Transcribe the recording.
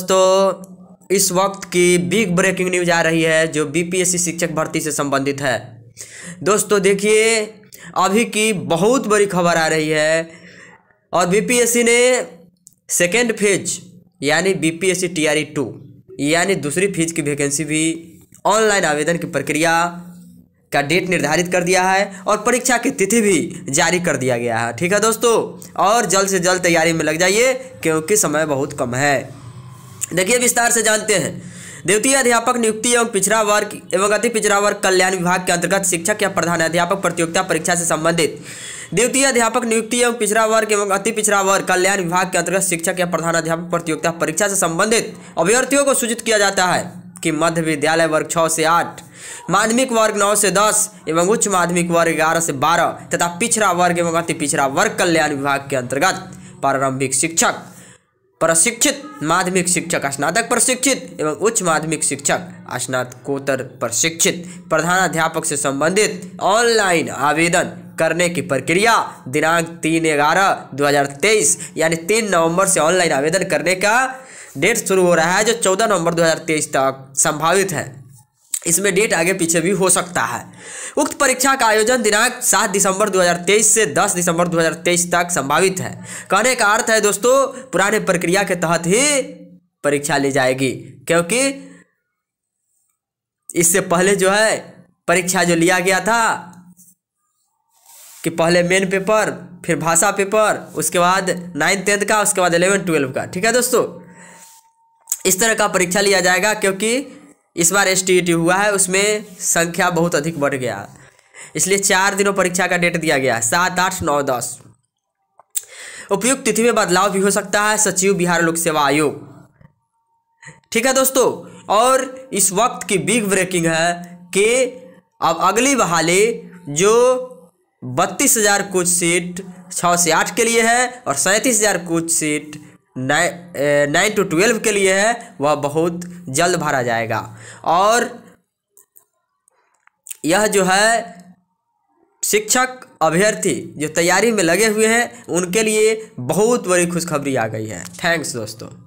दोस्तों इस वक्त की बिग ब्रेकिंग न्यूज आ रही है जो बीपीएससी शिक्षक भर्ती से संबंधित है दोस्तों देखिए अभी की बहुत बड़ी खबर आ रही है और बीपीएससी ने सेकेंड फेज यानी बीपीएससी टीआरई टू यानी दूसरी फेज की वैकेंसी भी ऑनलाइन आवेदन की प्रक्रिया का डेट निर्धारित कर दिया है और परीक्षा की तिथि भी जारी कर दिया गया है ठीक है दोस्तों और जल्द से जल्द तैयारी में लग जाइए क्योंकि समय बहुत कम है देखिए विस्तार से जानते हैं द्वितीय अध्यापक नियुक्ति एवं पिछड़ा वर्ग एवं अति पिछड़ा वर्ग कल्याण विभाग के अंतर्गत शिक्षक या प्रधान अध्यापक प्रतियोगिता परीक्षा से संबंधित द्वितीय अध्यापक नियुक्ति एवं पिछड़ा वर्ग एवं अति पिछड़ा वर्ग कल्याण विभाग के अंतर्गत शिक्षक या प्रधान अध्यापक प्रतियोगिता परीक्षा से संबंधित अभ्यर्थियों को सूचित किया जाता है कि मध्य विद्यालय वर्ग छः से आठ माध्यमिक वर्ग नौ से दस एवं उच्च माध्यमिक वर्ग ग्यारह से बारह तथा पिछड़ा वर्ग एवं अति पिछड़ा वर्ग कल्याण विभाग के अंतर्गत प्रारंभिक शिक्षक प्रशिक्षित माध्यमिक शिक्षक स्नातक प्रशिक्षित एवं उच्च माध्यमिक शिक्षक स्नातकोत्तर प्रशिक्षित प्रधानाध्यापक से संबंधित ऑनलाइन आवेदन करने की प्रक्रिया दिनांक तीन ग्यारह दो हज़ार तेईस यानी तीन नवंबर से ऑनलाइन आवेदन करने का डेट शुरू हो रहा है जो चौदह नवंबर तेईस तक संभावित है इसमें डेट आगे पीछे भी हो सकता है उक्त परीक्षा का आयोजन दिनांक 7 दिसंबर 2023 से 10 दिसंबर 2023 तक संभावित है कहने का अर्थ है दोस्तों पुराने प्रक्रिया के तहत ही परीक्षा ली जाएगी क्योंकि इससे पहले जो है परीक्षा जो लिया गया था कि पहले मेन पेपर फिर भाषा पेपर उसके बाद नाइन्थ टेंथ का उसके बाद इलेवन ट्वेल्व का ठीक है दोस्तों इस तरह का परीक्षा लिया जाएगा क्योंकि इस बार एस हुआ है उसमें संख्या बहुत अधिक बढ़ गया इसलिए चार दिनों परीक्षा का डेट दिया गया सात आठ नौ दस उपयुक्त तिथि में बदलाव भी हो सकता है सचिव बिहार लोक सेवा आयोग ठीक है दोस्तों और इस वक्त की बिग ब्रेकिंग है कि अब अगली बहाली जो बत्तीस हज़ार कोच सीट छः से आठ के लिए है और सैंतीस हज़ार कोच सीट नाइन टू ट्वेल्व के लिए है वह बहुत जल्द भरा जाएगा और यह जो है शिक्षक अभ्यर्थी जो तैयारी में लगे हुए हैं उनके लिए बहुत बड़ी खुशखबरी आ गई है थैंक्स दोस्तों